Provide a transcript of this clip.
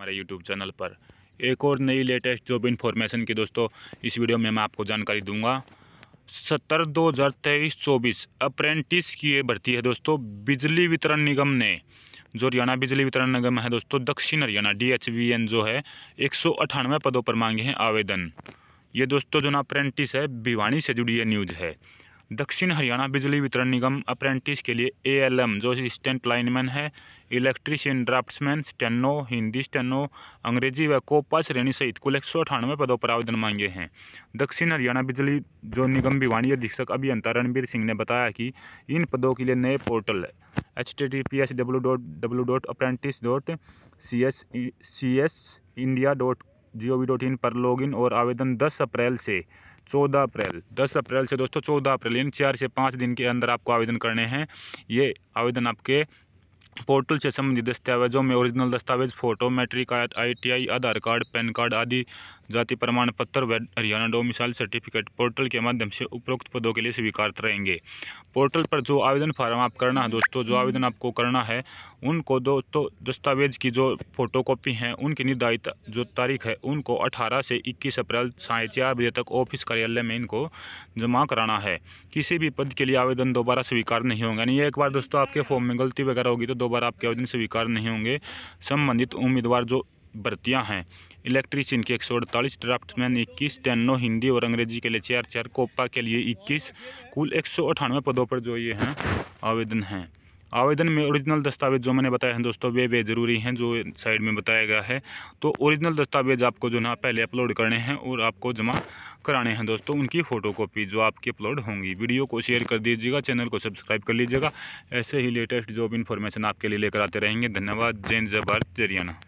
हमारे YouTube channel पर एक और नई लेटेस्ट जॉब इन्फॉर्मेशन की दोस्तों इस वीडियो में मैं आपको जानकारी दूंगा सत्तर दो हज़ार तेईस चौबीस अप्रेंटिस की भर्ती है दोस्तों बिजली वितरण निगम ने जो हरियाणा बिजली वितरण निगम है दोस्तों दक्षिण Haryana D H V N जो है एक सौ अठानवे पदों पर मांगे हैं आवेदन ये दोस्तों जो ना अप्रेंटिस है भिवानी से जुड़ी है न्यूज़ है दक्षिण हरियाणा बिजली वितरण निगम अप्रेंटिस के लिए एएलएम जो असिस्टेंट लाइनमैन है electrician draftsman steno Hindi steno अंग्रेजी व कोपा श्रेणी सहित कुल एक सौ अठानवे पदों पर आवेदन मांगे हैं दक्षिण हरियाणा बिजली जो निगम भिवानी अधीक्षक अभियंता रणबीर सिंह ने बताया कि इन पदों के लिए नए portal H T T P S W dot W dot apprentice dot C S C S India dot G V dot in पर लॉगिन और आवेदन 10 अप्रैल से 14 अप्रैल 10 अप्रैल से दोस्तों 14 अप्रैल इन चार से पाँच दिन के अंदर आपको आवेदन करने हैं ये आवेदन आपके पोर्टल से संबंधित दस्तावेजों में ओरिजिनल दस्तावेज फोटो मैट्रिक आई आधार कार्ड पैन कार्ड आदि जाति प्रमाण पत्र व हरियाणा डोमिसाइल सर्टिफिकेट पोर्टल के माध्यम से उपरोक्त पदों के लिए स्वीकार रहेंगे पोर्टल पर जो आवेदन फार्म आप करना है दोस्तों जो आवेदन आपको करना है उनको दोस्तों दस्तावेज की जो फोटो कॉपी हैं उनकी निर्धारित जो तारीख है उनको अठारह से इक्कीस अप्रैल साढ़े चार बजे तक ऑफिस कार्यालय में इनको जमा कराना है किसी भी पद के लिए आवेदन दोबारा स्वीकार नहीं होंगे यानी एक बार दोस्तों आपके फॉर्म में गलती वगैरह होगी तो दोबारा आपके आवेदन स्वीकार नहीं होंगे संबंधित उम्मीदवार जो भर्तियाँ हैं इलेक्ट्रीशियन के एक सौ अड़तालीस ड्राफ्टमैन इक्कीस टेनो हिंदी और अंग्रेजी के लिए चार चार कोपा के लिए इक्कीस कुल एक सौ अठानवे पदों पर जो ये हैं आवेदन हैं आवेदन में ओरिजिनल दस्तावेज जो मैंने बताया है दोस्तों वे वे ज़रूरी हैं जो साइड में बताया गया है तो ओरिजिनल दस्तावेज आपको जो ना पहले अपलोड करने हैं और आपको जमा कराने हैं दोस्तों उनकी फ़ोटोकॉपी जो आपकी अपलोड होंगी वीडियो को शेयर कर दीजिएगा चैनल को सब्सक्राइब कर लीजिएगा ऐसे ही लेटेस्ट जॉब इन्फॉर्मेशन आपके लिए लेकर आते रहेंगे धन्यवाद जैन जय भारत जरियाना